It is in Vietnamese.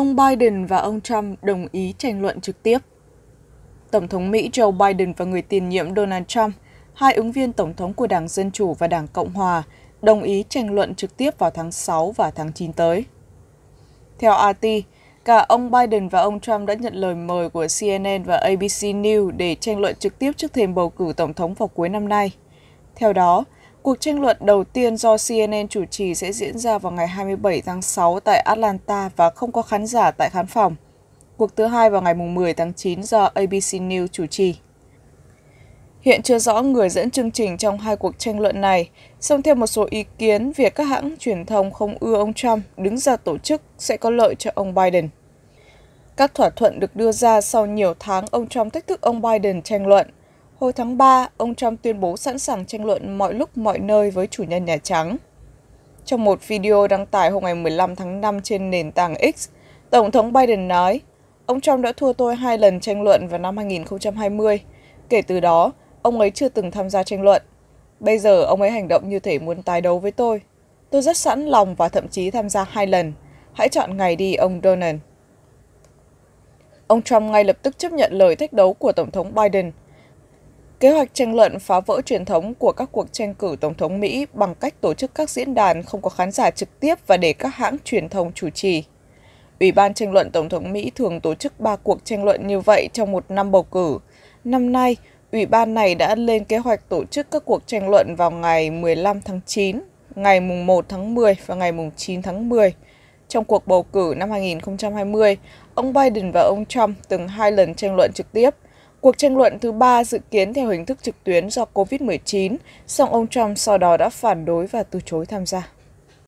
ông Biden và ông Trump đồng ý tranh luận trực tiếp. Tổng thống Mỹ Joe Biden và người tiền nhiệm Donald Trump, hai ứng viên tổng thống của Đảng Dân Chủ và Đảng Cộng Hòa, đồng ý tranh luận trực tiếp vào tháng 6 và tháng 9 tới. Theo RT, cả ông Biden và ông Trump đã nhận lời mời của CNN và ABC News để tranh luận trực tiếp trước thềm bầu cử tổng thống vào cuối năm nay. Theo đó, Cuộc tranh luận đầu tiên do CNN chủ trì sẽ diễn ra vào ngày 27 tháng 6 tại Atlanta và không có khán giả tại khán phòng. Cuộc thứ hai vào ngày 10 tháng 9 do ABC News chủ trì. Hiện chưa rõ người dẫn chương trình trong hai cuộc tranh luận này, song theo một số ý kiến, việc các hãng truyền thông không ưa ông Trump đứng ra tổ chức sẽ có lợi cho ông Biden. Các thỏa thuận được đưa ra sau nhiều tháng ông Trump thách thức ông Biden tranh luận Hồi tháng 3, ông Trump tuyên bố sẵn sàng tranh luận mọi lúc mọi nơi với chủ nhân Nhà Trắng. Trong một video đăng tải hôm ngày 15 tháng 5 trên nền tảng X, Tổng thống Biden nói, ông Trump đã thua tôi hai lần tranh luận vào năm 2020. Kể từ đó, ông ấy chưa từng tham gia tranh luận. Bây giờ ông ấy hành động như thể muốn tái đấu với tôi. Tôi rất sẵn lòng và thậm chí tham gia hai lần. Hãy chọn ngày đi, ông Donald. Ông Trump ngay lập tức chấp nhận lời thách đấu của Tổng thống Biden – Kế hoạch tranh luận phá vỡ truyền thống của các cuộc tranh cử Tổng thống Mỹ bằng cách tổ chức các diễn đàn không có khán giả trực tiếp và để các hãng truyền thông chủ trì. Ủy ban tranh luận Tổng thống Mỹ thường tổ chức 3 cuộc tranh luận như vậy trong một năm bầu cử. Năm nay, Ủy ban này đã lên kế hoạch tổ chức các cuộc tranh luận vào ngày 15 tháng 9, ngày 1 tháng 10 và ngày 9 tháng 10. Trong cuộc bầu cử năm 2020, ông Biden và ông Trump từng hai lần tranh luận trực tiếp – Cuộc tranh luận thứ ba dự kiến theo hình thức trực tuyến do COVID-19, song ông Trump sau đó đã phản đối và từ chối tham gia.